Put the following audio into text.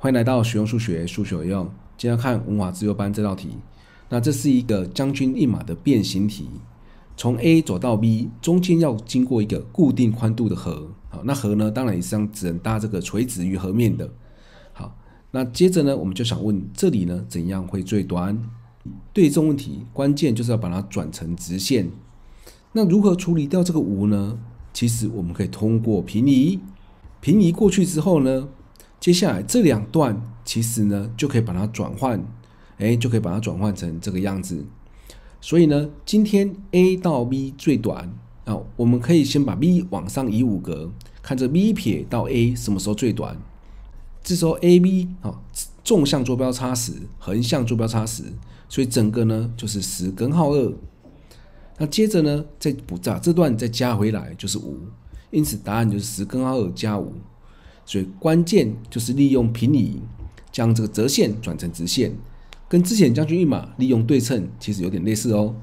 欢迎来到实用数学，数学有用。今天看文化自由班这道题，那这是一个将军饮马的变形题，从 A 走到 B 中间要经过一个固定宽度的河。好，那河呢，当然也是只能搭这个垂直于河面的。好，那接着呢，我们就想问这里呢怎样会最短？对这种问题，关键就是要把它转成直线。那如何处理掉这个湖呢？其实我们可以通过平移，平移过去之后呢？接下来这两段其实呢，就可以把它转换，哎，就可以把它转换成这个样子。所以呢，今天 A 到 B 最短，啊，我们可以先把 B 往上移五格，看这 B 撇到 A 什么时候最短。这时候 A B，啊，纵向坐标差十，横向坐标差十，所以整个呢就是十根号二。那接着呢，再补加这段再加回来就是五，因此答案就是十根号二加五。所以关键就是利用平移，将这个折线转成直线，跟之前将军一马利用对称，其实有点类似哦。